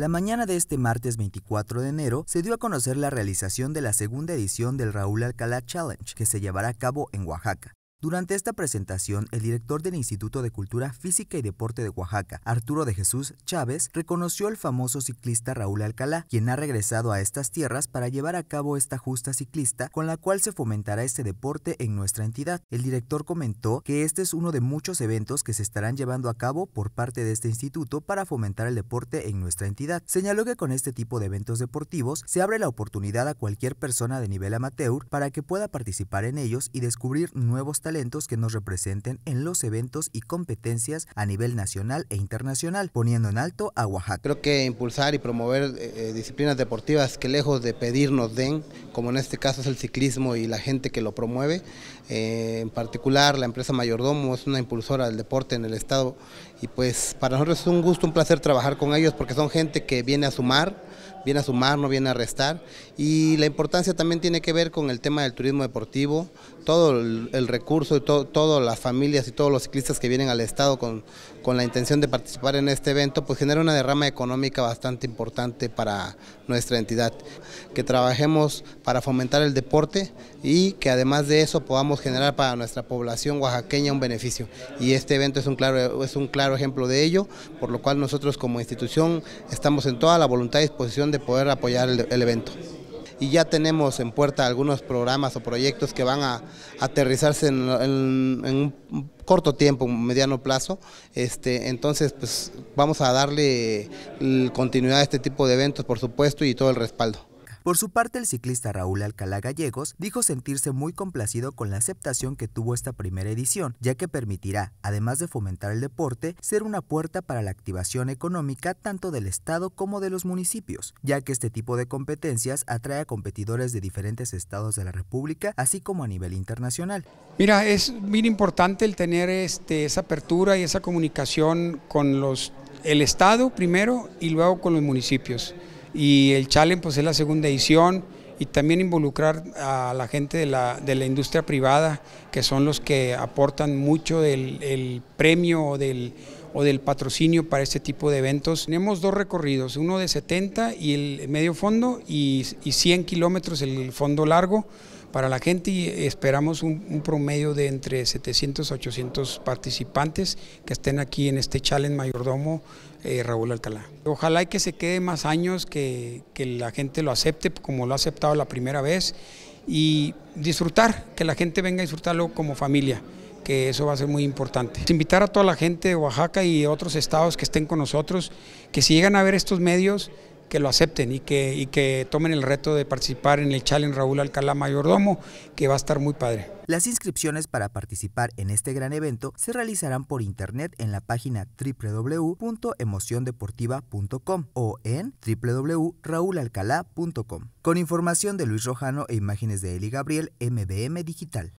La mañana de este martes 24 de enero se dio a conocer la realización de la segunda edición del Raúl Alcalá Challenge, que se llevará a cabo en Oaxaca. Durante esta presentación, el director del Instituto de Cultura Física y Deporte de Oaxaca, Arturo de Jesús Chávez, reconoció al famoso ciclista Raúl Alcalá, quien ha regresado a estas tierras para llevar a cabo esta justa ciclista con la cual se fomentará este deporte en nuestra entidad. El director comentó que este es uno de muchos eventos que se estarán llevando a cabo por parte de este instituto para fomentar el deporte en nuestra entidad. Señaló que con este tipo de eventos deportivos se abre la oportunidad a cualquier persona de nivel amateur para que pueda participar en ellos y descubrir nuevos talentos talentos que nos representen en los eventos y competencias a nivel nacional e internacional, poniendo en alto a Oaxaca. Creo que impulsar y promover eh, eh, disciplinas deportivas que lejos de pedirnos den, como en este caso es el ciclismo y la gente que lo promueve, eh, en particular la empresa Mayordomo es una impulsora del deporte en el estado y pues para nosotros es un gusto, un placer trabajar con ellos porque son gente que viene a sumar, viene a sumar, no viene a restar. Y la importancia también tiene que ver con el tema del turismo deportivo, todo el, recurso todas las familias y todos los ciclistas que vienen al Estado con, la intención de participar en este evento, pues genera una derrama económica bastante importante para nuestra entidad. Que trabajemos para fomentar el deporte y que además de eso podamos generar para nuestra población oaxaqueña un beneficio. Y este evento es un claro, es un claro ejemplo de ello, por lo cual nosotros como institución estamos en toda la voluntad y disposición de poder apoyar el, evento y ya tenemos en puerta algunos programas o proyectos que van a aterrizarse en, un corto tiempo, un mediano plazo. Este, entonces, pues vamos a darle continuidad a este tipo de eventos, por supuesto, y todo el respaldo. Por su parte, el ciclista Raúl Alcalá Gallegos dijo sentirse muy complacido con la aceptación que tuvo esta primera edición, ya que permitirá, además de fomentar el deporte, ser una puerta para la activación económica tanto del Estado como de los municipios, ya que este tipo de competencias atrae a competidores de diferentes estados de la República, así como a nivel internacional. Mira, es bien importante el tener este, esa apertura y esa comunicación con los, el Estado primero y luego con los municipios y el Challenge pues es la segunda edición y también involucrar a la gente de la, de la industria privada, que son los que aportan mucho del el premio o del, o del patrocinio para este tipo de eventos. Tenemos dos recorridos, uno de 70 y el medio fondo y, y 100 kilómetros el fondo largo. Para la gente y esperamos un, promedio de entre 700 a 800 participantes que estén aquí en este challenge mayordomo eh, Raúl Alcalá. Ojalá y que se quede más años, que, que la gente lo acepte como lo ha aceptado la primera vez y disfrutar, que la gente venga a disfrutarlo como familia que eso va a ser muy importante. Invitar a toda la gente de Oaxaca y otros estados que estén con nosotros, que si llegan a ver estos medios, que lo acepten y que, y que tomen el reto de participar en el Challenge Raúl Alcalá Mayordomo, que va a estar muy padre. Las inscripciones para participar en este gran evento se realizarán por internet en la página www.emociondeportiva.com o en www.raúlalcalá.com Con información de Luis Rojano e imágenes de Eli Gabriel, MBM Digital.